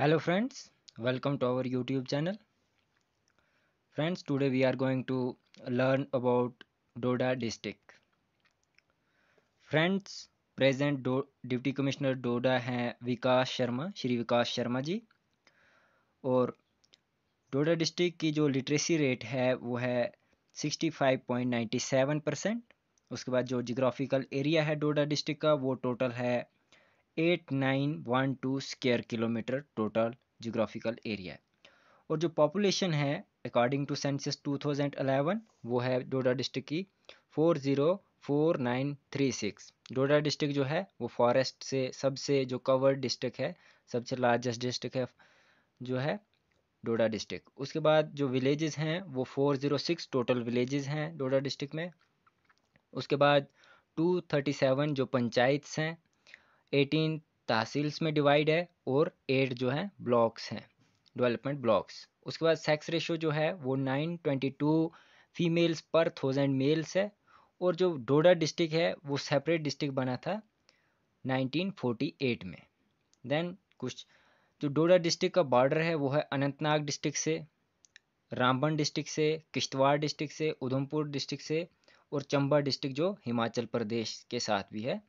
hello friends welcome to our youtube channel friends today we are going to learn about doda district friends present Do deputy commissioner doda हैं विकास शर्मा श्री विकास शर्मा जी और डोडा district की जो literacy rate है वो है 65.97 percent उसके बाद जो जिग्राफिकल एरिया है डोडा डिस्ट्रिक्ट का वो टोटल है eight nine one two kilometre total geographical area और जो पॉपुलेशन है अकॉर्डिंग टू सेंसस 2011 वो है डोडा डिस्ट्रिक्ट की four zero four nine three six Doda district जो है वो फॉरेस्ट से सबसे जो कवर्ड डिस्ट्रिक्ट है सबसे लार्जेस्ट डिस्ट्रिक्ट है जो है डोडा डिस्ट्रिक्ट उसके बाद जो विलेजेस हैं वो 406 टोटल विलेजेस हैं डोडा डिस्ट्रिक्ट में उसके बाद 237 जो पंचायत हैं एटीन तहसील्स में डिवाइड है और एट जो है ब्लॉक्स हैं डेवलपमेंट ब्लॉक्स उसके बाद सेक्स रेशो जो है वो नाइन ट्वेंटी टू फीमेल्स पर थाउजेंड मेल्स है और जो डोडा डिस्ट्रिक्ट है वो सेपरेट डिस्ट्रिक्ट बना था 1948 में देन कुछ जो डोडा डिस्ट्रिक्ट का बॉर्डर है वो है अनंतनाग डिस्ट्रिक्ट से रामबन डिस्ट्रिक्ट से किश्तवाड़ डिस्ट्रिक्ट से उधमपुर डिस्ट्रिक्ट से और चंबा डिस्ट्रिक्ट जो हिमाचल प्रदेश के साथ भी है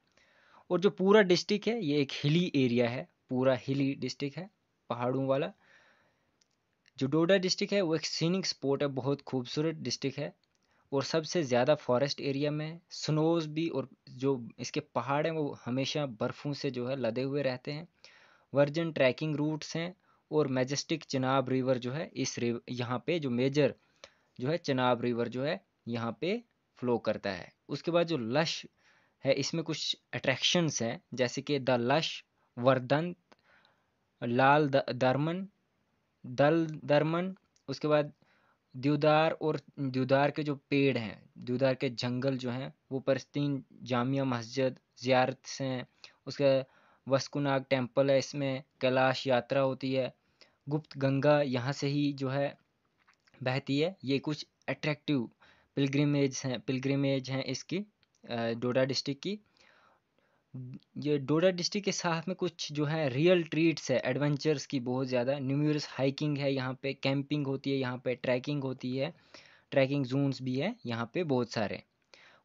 और जो पूरा डिस्ट्रिक्ट है ये एक हिली एरिया है पूरा हिली डिस्ट्रिक्ट है पहाड़ों वाला जो डोडा डिस्ट्रिक्ट है वो एक सीनिक स्पॉट है बहुत खूबसूरत डिस्ट्रिक्ट है और सबसे ज़्यादा फॉरेस्ट एरिया में स्नोज भी और जो इसके पहाड़ हैं वो हमेशा बर्फ़ों से जो है लदे हुए रहते हैं वर्जन ट्रैकिंग रूट्स हैं और मेजेस्टिक चिनाब रिवर जो है इस रिव यहाँ पे जो मेजर जो है चिनाब रिवर जो है यहाँ पे फ्लो करता है उसके बाद जो लश है इसमें कुछ अट्रैक्शंस हैं जैसे कि द लश वर्दंत लाल दर्मन दल दर्मन उसके बाद द्यूदार और द्यूदार के जो पेड़ हैं द्यूदार के जंगल जो हैं वो परस्तीन जामिया मस्जिद ज़ियारत हैं उसके वस्कुनाग टेम्पल है इसमें कैलाश यात्रा होती है गुप्त गंगा यहाँ से ही जो है बहती है ये कुछ अट्रैक्टिव पिलग्रिमेज हैं पिलग्रिमेज हैं इसकी डोडा डिस्ट्रिक्ट की ये डोडा डिस्ट्रिक्ट के साथ में कुछ जो है रियल ट्रीट्स है एडवेंचर्स की बहुत ज़्यादा न्यूमरस हाइकिंग है यहाँ पे कैंपिंग होती है यहाँ पे ट्रैकिंग होती है ट्रैकिंग जोन्स भी है यहाँ पे बहुत सारे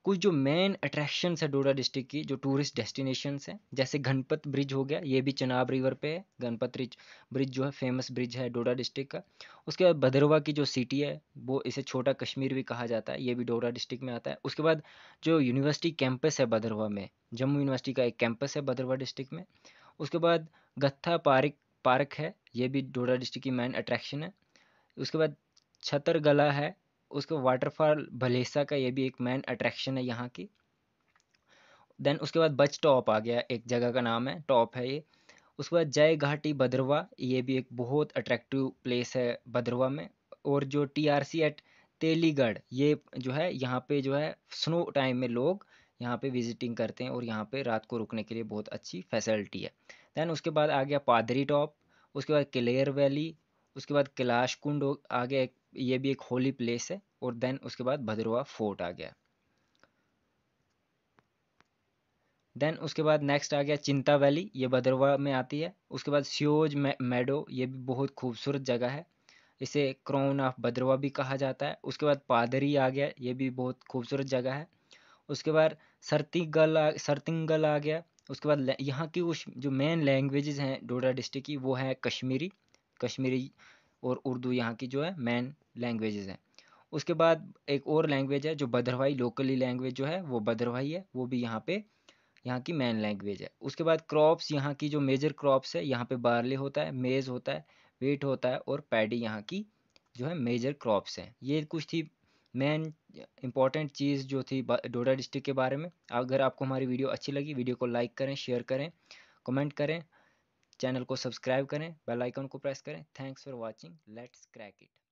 कुछ जो मेन अट्रैक्शन है डोडा डिस्ट्रिक्ट की जो टूरिस्ट डेस्टिनेशन हैं जैसे गणपत ब्रिज हो गया ये भी चनाब रिवर पे है गणपत ब्रिज ब्रिज जो है फेमस ब्रिज है डोडा डिस्ट्रिक्ट का उसके बाद भदरवा की जो सिटी है वो इसे छोटा कश्मीर भी कहा जाता है ये भी डोडा डिस्ट्रिक्ट में आता है उसके बाद जो यूनिवर्सिटी कैंपस है भदरवा में जम्मू यूनिवर्सिटी का एक कैंपस है भदरवा डिस्ट्रिक्ट में उसके बाद गत्था पार्क पार्क है ये भी डोडा डिस्ट्रिक्ट की मेन अट्रैक्शन है उसके बाद छतरगला है उसके वाटरफॉल भलेसा का ये भी एक मेन अट्रैक्शन है यहाँ की देन उसके बाद बच टॉप आ गया एक जगह का नाम है टॉप है ये उसके बाद जय घाटी भद्रवा ये भी एक बहुत अट्रैक्टिव प्लेस है भद्रवा में और जो टीआरसी एट तेलीगढ़ ये जो है यहाँ पे जो है स्नो टाइम में लोग यहाँ पे विजिटिंग करते हैं और यहाँ पे रात को रुकने के लिए बहुत अच्छी फैसिलिटी है देन उसके बाद आ गया पादरी टॉप उसके बाद क्लेयर वैली उसके बाद कैलाश कुंड आ गया एक ये भी एक होली प्लेस है और देन उसके बाद भद्रवा फोर्ट आ गया देन उसके बाद नेक्स्ट आ गया चिंता वैली ये भद्रवा में आती है उसके बाद सियोज मेडो ये भी बहुत खूबसूरत जगह है इसे क्राउन ऑफ भद्रवा भी कहा जाता है उसके बाद पादरी आ गया ये भी बहुत खूबसूरत जगह है उसके बाद सरतीगल सरतिंगल आ गया उसके बाद यहाँ की कुछ जो मेन लैंग्वेजेस हैं डोडा डिस्ट्रिक्ट की वो है कश्मीरी कश्मीरी और उर्दू यहाँ की जो है मेन लैंग्वेजेस हैं उसके बाद एक और लैंग्वेज है जो भद्रवाही लोकली लैंग्वेज जो है वो भद्रवाही है वो भी यहाँ पे यहाँ की मेन लैंग्वेज है उसके बाद क्रॉप्स यहाँ की जो मेजर क्रॉप्स है यहाँ पे बार्ले होता है मेज़ होता है वेट होता है और पैडी यहाँ की जो है मेजर क्रॉप्स हैं ये कुछ थी मेन इंपॉर्टेंट चीज़ जो थी डोडा डिस्ट्रिक्ट के बारे में अगर आपको हमारी वीडियो अच्छी लगी वीडियो को लाइक करें शेयर करें कमेंट करें चैनल को सब्सक्राइब करें बेल आइकन को प्रेस करें thanks for watching let's crack it